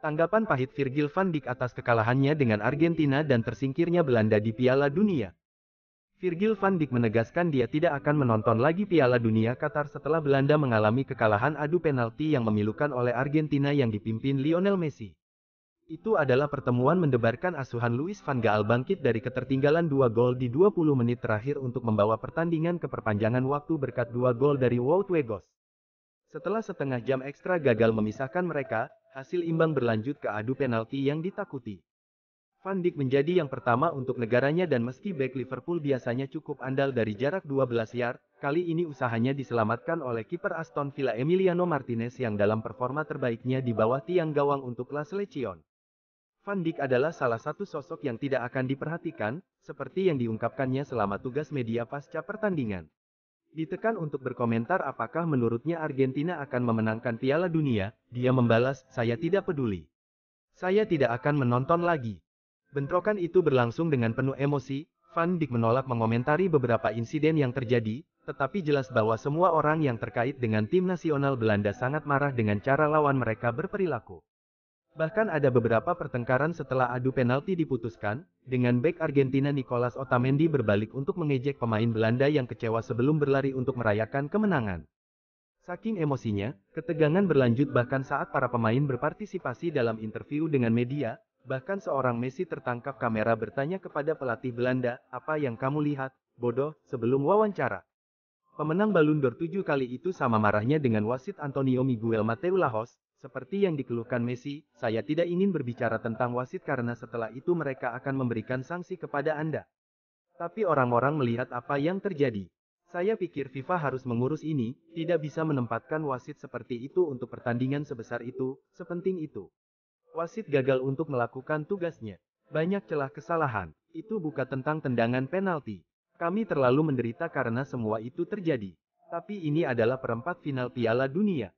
Tanggapan pahit Virgil van Dijk atas kekalahannya dengan Argentina dan tersingkirnya Belanda di Piala Dunia. Virgil van Dijk menegaskan dia tidak akan menonton lagi Piala Dunia Qatar setelah Belanda mengalami kekalahan adu penalti yang memilukan oleh Argentina yang dipimpin Lionel Messi. Itu adalah pertemuan mendebarkan asuhan Luis van Gaal bangkit dari ketertinggalan dua gol di 20 menit terakhir untuk membawa pertandingan ke perpanjangan waktu berkat dua gol dari Wout Weghorst. Setelah setengah jam ekstra gagal memisahkan mereka, Hasil imbang berlanjut ke adu penalti yang ditakuti. Van Dijk menjadi yang pertama untuk negaranya dan meski back Liverpool biasanya cukup andal dari jarak 12 yard, kali ini usahanya diselamatkan oleh kiper Aston Villa Emiliano Martinez yang dalam performa terbaiknya di bawah tiang gawang untuk Las Lecion. Van Dijk adalah salah satu sosok yang tidak akan diperhatikan, seperti yang diungkapkannya selama tugas media pasca pertandingan. Ditekan untuk berkomentar apakah menurutnya Argentina akan memenangkan Piala Dunia, dia membalas, saya tidak peduli. Saya tidak akan menonton lagi. Bentrokan itu berlangsung dengan penuh emosi, Van Dijk menolak mengomentari beberapa insiden yang terjadi, tetapi jelas bahwa semua orang yang terkait dengan tim nasional Belanda sangat marah dengan cara lawan mereka berperilaku. Bahkan ada beberapa pertengkaran setelah adu penalti diputuskan, dengan bek Argentina Nicolas Otamendi berbalik untuk mengejek pemain Belanda yang kecewa sebelum berlari untuk merayakan kemenangan. Saking emosinya, ketegangan berlanjut bahkan saat para pemain berpartisipasi dalam interview dengan media, bahkan seorang Messi tertangkap kamera bertanya kepada pelatih Belanda, apa yang kamu lihat, bodoh, sebelum wawancara. Pemenang Ballon d'Or tujuh kali itu sama marahnya dengan wasit Antonio Miguel Mateu Lahos, seperti yang dikeluhkan Messi, saya tidak ingin berbicara tentang wasit karena setelah itu mereka akan memberikan sanksi kepada Anda. Tapi orang-orang melihat apa yang terjadi. Saya pikir FIFA harus mengurus ini, tidak bisa menempatkan wasit seperti itu untuk pertandingan sebesar itu, sepenting itu. Wasit gagal untuk melakukan tugasnya. Banyak celah kesalahan, itu bukan tentang tendangan penalti. Kami terlalu menderita karena semua itu terjadi. Tapi ini adalah perempat final Piala Dunia.